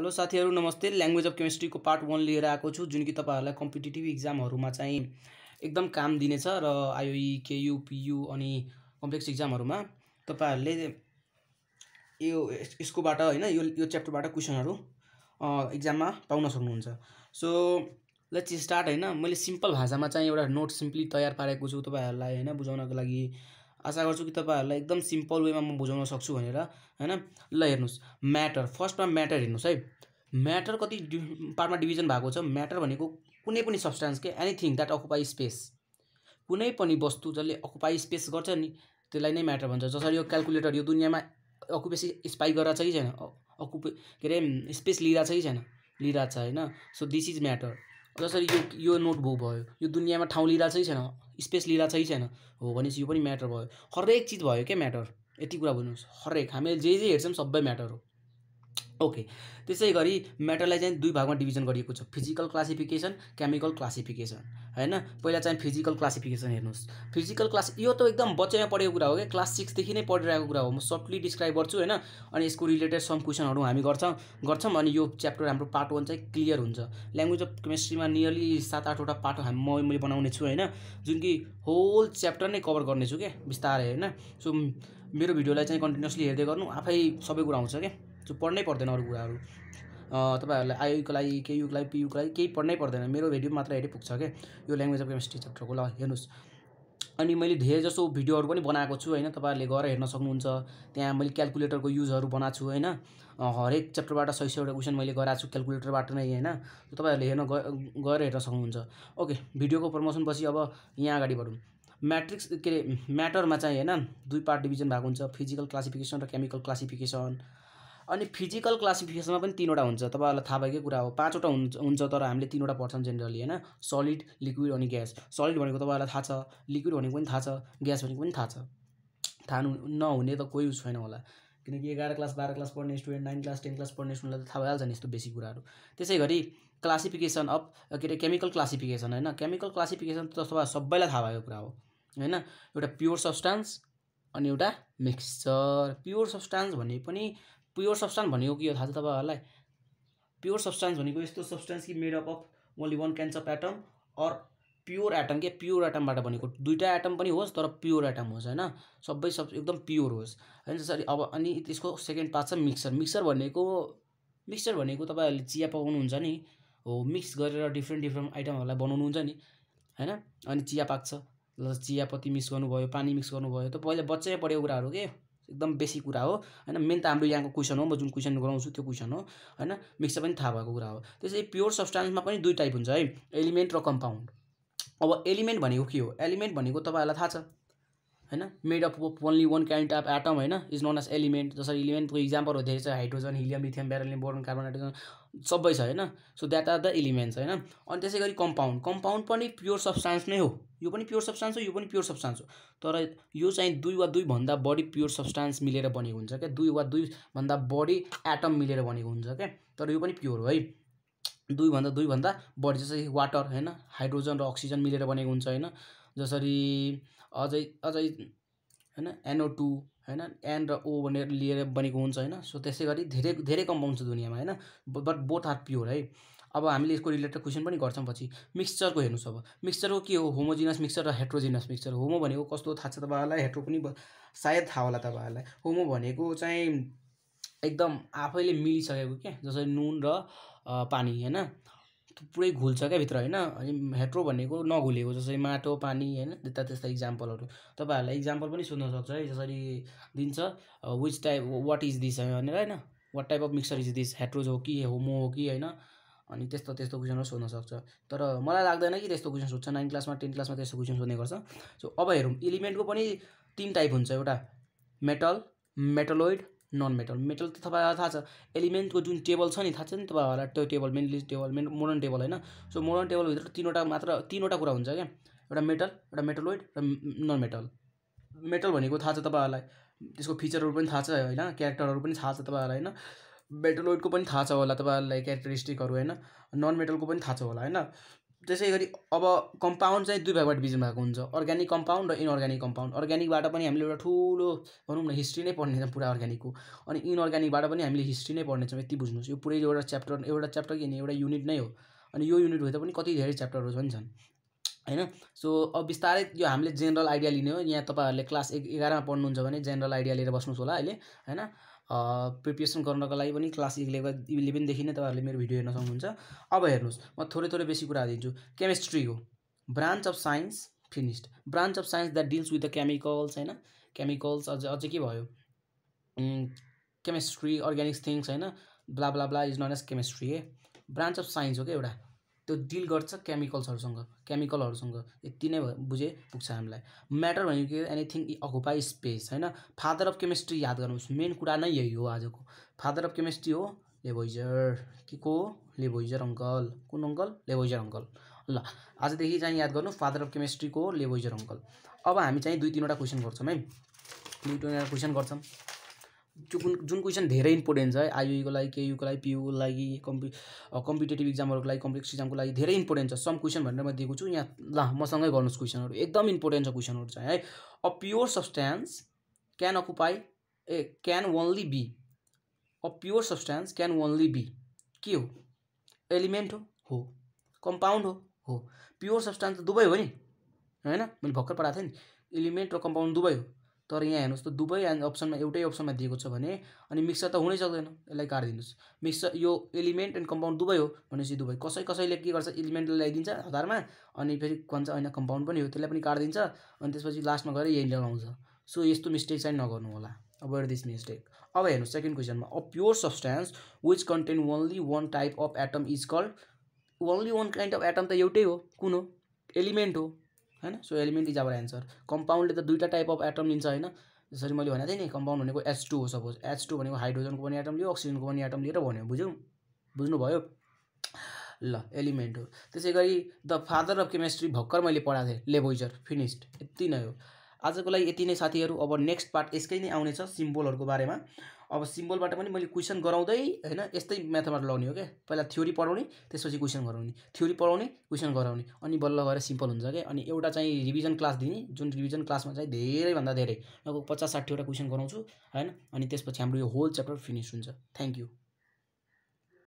hello साथीहरू नमस्ते language of केमिस्ट्रीको पार्ट वान लिएर आएको छु जुन कि तपाईँहरूलाई कम्पिटेटिभ इक्जामहरूमा चाहिँ एकदम काम दिनेछ र आइओई केयु पियु अनि कम्प्लेक्स इक्जामहरूमा तपाईँहरूले यो यसकोबाट होइन यो यो च्याप्टरबाट क्वेसनहरू इक्जाममा पाउन सक्नुहुन्छ सो लेट्स स्टार्ट होइन मैले सिम्पल भाषामा चाहिँ एउटा नोट सिम्पली तयार पारेको छु तपाईँहरूलाई होइन बुझाउनको लागि आशा गर्छु कि तपाईँहरूलाई एकदम सिम्पल वेमा म बुझाउन सक्छु भनेर होइन ल हेर्नुहोस् म्याटर फर्स्टमा म्याटर हेर्नुहोस् है म्याटर कति पार्टमा डिभिजन भएको छ म्याटर भनेको कुनै पनि सब्सटेन्स के एनिथिङ द्याट अकुपाई स्पेस कुनै पनि वस्तु जसले अकुपाई स्पेस गर्छ नि त्यसलाई नै म्याटर भन्छ जसरी यो क्यालकुलेटर यो दुनियाँमा अकुपेसी स्पाई गरेर छ कि छैन अकुपे के अरे स्पेस लिइरहेको छ कि छैन लिइरहेको छ होइन सो दिस इज म्याटर जसरी यो यो नोटबुक भयो यो दुनियाँमा ठाउँ लिइरहेको छ कि छैन स्पेस लिला छ कि छैन हो भनेपछि यो पनि म्याटर भयो हरेक चिज भयो क्या म्याटर यति कुरा बुझ्नुहोस् हरेक हामीले जे जे हेर्छौँ सबै म्याटर हो ओके त्यसै गरी मेटललाई चाहिँ दुई भागमा डिभिजन गरिएको छ फिजिकल क्लासिफिकेसन केमिकल क्लासिफिकेसन होइन पहिला चाहिँ फिजिकल क्लासिफिकेसन हेर्नुहोस् फिजिकल क्लास यो त एकदम बच्चैमा पढेको कुरा हो क्या क्लास सिक्सदेखि नै पढिरहेको कुरा हो म सर्टली डिस्क्राइब गर्छु होइन अनि यसको रिलेटेड सम क्वेसनहरू हामी गर्छौँ गर्छौँ अनि यो च्याप्टर हाम्रो पार्ट वान चाहिँ क्लियर हुन्छ ल्याङ्ग्वेज अफ केमिस्ट्रीमा नियरली सात आठवटा पार्ट हामी मैले बनाउने छु होइन जुन कि होल च्याप्टर नै कभर गर्नेछु क्या बिस्तारै होइन सो मेरो भिडियोलाई चाहिँ कन्टिन्युसली हेर्दै गर्नु आफै सबै कुरा आउँछ क्या जो पढ्नै पर्दैन अरू कुराहरू तपाईँहरूलाई आइयुको लागि केयुको लागि पियुको लागि केही पढ्नै पर्दैन मेरो भिडियो मात्र हेरि पुग्छ क्या यो ल्याङ्ग्वेज अफ केमिस्ट्री च्याप्टरको ल हेर्नुहोस् अनि मैले धेरै जसो भिडियोहरू पनि बनाएको छु होइन तपाईँहरूले गएर हेर्न सक्नुहुन्छ त्यहाँ मैले क्यालकुलेटरको युजहरू बनाएको छु होइन हरेक च्याप्टरबाट सय सयवटा क्वेसन मैले गराएको छु क्यालकुलेटरबाट नै होइन तपाईँहरूले हेर्न गएर हेर्न सक्नुहुन्छ ओके भिडियोको प्रमोसन पछि अब यहाँ अगाडि बढौँ म्याट्रिक्स के अरे म्याटरमा चाहिँ होइन दुई पार्ट डिभिजन भएको हुन्छ फिजिकल क्लासिफिकेसन र केमिकल क्लासिफिकेसन अनि फिजिकल क्लासिफिकेसनमा पनि तिनवटा हुन्छ तपाईँहरूलाई थाहा भएकै कुरा हो पाँचवटा हुन्छ हुन्छ तर हामीले तिनवटा पढ्छौँ जेनरली होइन सलिड लिक्विड अनि ग्यास सलिड भनेको तपाईँहरूलाई थाहा छ लिक्विड भनेको पनि थाहा छ ग्यास भनेको पनि थाहा छ थाहा नहुने त कोही छैन होला किनकि एघार क्लास बाह्र क्लास पढ्ने student nine class ten class पढ्ने स्टुडेन्टलाई त थाहा भइहाल्छ नि यस्तो बेसी कुराहरू त्यसै गरी क्लासिफिकेसन अफ के अरे केमिकल क्लासिफिकेसन होइन केमिकल क्लासिफिकेसन त तपाईँ सबैलाई थाहा भएको कुरा हो होइन एउटा प्योर सब्सटान्स अनि एउटा मिक्सचर प्योर सब्सटान्स भने पनि प्योर सब्सटान्स भनेको के हो थाहा छ तपाईँहरूलाई प्योर सब्सटान्स भनेको यस्तो सब्सटान्स कि made up of only one kinds of atom or pure atom के प्योर एटमबाट भनेको दुइटा एटम पनि होस् तर प्योर एटम होस् होइन सबै सब एकदम प्योर होस् होइन जसरी अब अनि त्यसको सेकेन्ड पार्ट छ मिक्सर मिक्सर भनेको मिक्सर भनेको तपाईँहरूले चिया पकाउनुहुन्छ नि हो मिक्स गरेर डिफ्रेन्ट डिफ्रेन्ट आइटमहरूलाई बनाउनुहुन्छ नि होइन अनि चिया पाक्छ चियापत्ती मिक्स गर्नुभयो पानी मिक्स गर्नुभयो त पहिला बच्चै पढेको कुराहरू के एकदम बेसी कुरा हो होइन मेन त हाम्रो यहाँको क्वेसन हो म जुन क्वेसन गराउँछु त्यो क्वेसन हो होइन मिक्सर पनि थाहा भएको कुरा हो त्यसै प्योर सब्सटान्समा पनि दुई टाइप हुन्छ है एलिमेन्ट र कम्पाउन्ड अब एलिमेन्ट भनेको के हो एलिमेन्ट भनेको तपाईँहरूलाई थाहा छ होइन made up of only one kind of atom होइन इज नोन एज एलिमेन्ट जसरी इलिमेन्टको इक्जाम्पलहरू धेरै छ hydrogen helium lithium beryllium boron carbon hydrogen सबै छ होइन so that are the elements होइन अनि त्यसै गरी कम्पाउन्ड कम्पाउन्ड पनि प्योर सब्सटान्स नै हो यो पनि प्योर सब्सटान्स हो यो पनि प्योर सब्सटान्स हो तर यो चाहिँ दुई वा दुईभन्दा बढी प्योर सब्सटान्स मिलेर बनेको हुन्छ क्या दुई वा दुईभन्दा बढी एटम मिलेर बनेको हुन्छ क्या तर यो पनि प्योर हो है दुईभन्दा दुईभन्दा बढी जस्तै वाटर होइन हाइड्रोजन र अक्सिजन मिलेर बनेको हुन्छ होइन जसरी अझै अझै होइन एनओ टू होइन एन र ओ भनेर लिएर बनेको हुन्छ होइन सो त्यसै गरी धेरै धेरै कम्पाउन्ड छ दुनियाँमा होइन बट बोथ आर प्योर है अब हामीले यसको रिलेटेड क्वेसन पनि गर्छौँ पछि मिक्सचरको हेर्नुहोस् अब मिक्सचरको के हो होमोजिनस मिक्सचर र हेट्रोजिनस मिक्सचर होमो भनेको कस्तो थाहा छ तपाईँहरूलाई हेट्रो पनि सायद थाहा होला तपाईँहरूलाई होमो भनेको चाहिँ एकदम आफैले मिलिसकेको क्या जसरी नुन र पानी होइन पुरै घुल्छ क्या भित्र होइन अनि हेट्रो भनेको नघुलेको जस्तै माटो पानी होइन त्यता त्यस्ता इक्जाम्पलहरू तपाईँहरूलाई इक्जाम्पल पनि सुन्न सक्छ है जसरी दिन्छ which type what is this भनेर होइन what type of mixer is this hetero हो कि होमो हो कि होइन अनि त्यस्तो त्यस्तो क्वेसनहरू सोध्न सक्छ तर मलाई लाग्दैन कि त्यस्तो क्वेसन सोध्छ नाइन क्लासमा टेन क्लासमा त्यस्तो क्वेसन सोध्ने गर्छ सो अब हेरौँ इलिमेन्टको पनि तिन टाइप हुन्छ एउटा metal metalloid non metal metal त तपाईँलाई थाहा छ एलिमेन्टको जुन टेबल छ नि थाहा छ नि तपाईँहरूलाई त्यो table mainly table main modern table होइन सो मोडर्न टेबलभित्र तिनवटा मात्र तिनवटा कुरा हुन्छ क्या एउटा मेटल एउटा मेटलोइड र नन मेटल मेटल भनेको थाहा छ तपाईँहरूलाई त्यसको फिचरहरू पनि थाहा छ होइन क्यारेक्टरहरू पनि थाहा छ तपाईँहरूलाई होइन मेटलोइडको पनि थाहा छ होला तपाईँहरूलाई क्यारेक्टरिस्टिकहरू होइन नन मेटलको पनि थाहा छ होला होइन त्यसै गरी अब कम्पाउन्ड चाहिँ दुई भागबाट बिजन भएको हुन्छ अर्ग्यानिक कम्पाउन्ड र इनअर्ग्यानिक कम्पाउन्ड अर्ग्यानिकबाट पनि हामीले एउटा ठुलो भनौँ न हिस्ट्री नै पढ्नेछौँ पुरा अर्ग्यानिकको अनि इनअर्ग्यानिकबाट पनि हामीले हिस्ट्री नै पढ्नेछौँ यति बुझ्नुहोस् यो पुरै एउटा च्याप्टर एउटा च्याप्टर किन एउटा युनिट नै हो अनि यो युनिट भए पनि कति धेरै च्याप्टरहरू पनि छन् होइन सो अब बिस्तारै यो हामीले जेनरल आइडिया लिने हो यहाँ तपाईँहरूले क्लास एघारमा पढ्नुहुन्छ भने जेनरल आइडिया लिएर बस्नुहोस् होला अहिले होइन प्रिपेरेसन गर्नको लागि पनि क्लास इलेभेनदेखि नै तपाईँहरूले मेरो भिडियो हेर्न सक्नुहुन्छ अब हेर्नुहोस् म थोरै थोरै बेसी कुरा दिन्छु केमिस्ट्री हो branch of science finished branch of science that deals with the chemicals होइन केमिकल्स अझ अझै के भयो केमिस्ट्री अर्ग्यानिक थिङ्स होइन blah blah blah is known as chemistry है ब्रान्च अफ साइन्स हो क्या एउटा त्यो डिल गर्छ केमिकल्सहरूसँग केमिकलहरूसँग यति नै बुझे पुग्छ हामीलाई म्याटर भनेको एनिथिङ अकुपाई स्पेस होइन फादर अफ केमिस्ट्री याद गर्नुहोस् मेन कुरा नै यही हो आजको फादर अफ केमिस्ट्री हो लेभोइजर के को हो लेभोइजर अङ्कल कुन अङ्कल लेभोइजर अङ्कल ल आजदेखि चाहिँ याद गर्नु फादर अफ केमिस्ट्रीको लेभोइजर अङ्कल अब हामी चाहिँ दुई तिनवटा क्वेसन गर्छौँ है दुई तिनवटा क्वेसन गर्छौँ त्यो कुन जुन क्वेसन धेरै इम्पोर्टेन्ट छ है आइयुको लागि केयुको लागि पियुको लागि कम्पि कम्पिटेटिभ इक्जामहरूको लागि कम्प्लेक्स इक्जामको लागि धेरै इम्पोर्टेन्ट छ सम क्वेसन भनेर म दिएको छु यहाँ ल मसँगै गर्नुहोस् क्वेसनहरू एकदम इम्पोर्टेन्ट छ क्वेसनहरू चाहिँ है a pure substance can occupy a can only be a pure substance can only be के हो एलिमेन्ट हो हो कम्पाउन्ड हो हो प्योर सब्सट्यान्स त दुवै हो नि होइन मैले भर्खर पढाएको थिएँ नि एलिमेन्ट र कम्पाउन्ड दुवै हो तर यहाँ हेर्नुहोस् त दुवै अप्सनमा एउटै अप्सनमा दिएको छ भने अनि मिक्सर त हुनै सक्दैन यसलाई काटिदिनुहोस् मिक्सर यो एलिमेन्ट एन्ड कम्पाउन्ड दुवै हो भनेपछि दुवै कसै कसैले के गर्छ एलिमेन्टलाई ल्याइदिन्छ आधारमा अनि फेरि भन्छ होइन कम्पाउन्ड पनि हो त्यसलाई पनि काटिदिन्छ अनि त्यसपछि लास्टमा गएर यही लगाउँछ सो यस्तो मिस्टेक चाहिँ नगर्नु होला अभोइड दिस मिस्टेक अब हेर्नु सेकेन्ड क्वेसनमा a pure substance which contain only one type of atom is called only one kind of atom त एउटै हो कुन हो एलिमेन्ट हो होइन so element is our answer कम्पाउन्डले त दुईवटा टाइप अफ एटम लिन्छ होइन जसरी मैले भनेको थिएँ नि कम्पाउन्ड भनेको एच टू हो सपोज एच टू भनेको हाइड्रोजनको पनि एटम लियो अक्सिजनको पनि एटम लिएर भन्यो बुझ्यौँ बुझ्नुभयो ल एलिमेन्ट हो त्यसै गरी द फादर अफ केमेस्ट्री भर्खर मैले पढाएको थिएँ लेबोइजर फिनिस्ड यति नै हो आजको लागि यति नै साथीहरू अब नेक्स्ट पार्ट यसकै नै आउनेछ सिम्बोलहरूको बारेमा अब सिम्बलबाट पनि मैले क्वेसन गराउँदै होइन यस्तै म्याथमेटिक लगाउने हो क्या पहिला थ्योरी पढाउने त्यसपछि क्वेसन गराउने थ्योरी पढाउने क्वेसन गराउने अनि बल्ल गएर सिम्पल हुन्छ क्या अनि एउटा चाहिँ रिभिजन क्लास दिने जुन रिभिजन क्लासमा चाहिँ धेरैभन्दा धेरै लगभग पचास साठीवटा क्वेसन गराउँछु होइन अनि त्यसपछि हाम्रो यो होल च्याप्टर फिनिस हुन्छ थ्याङ्क यू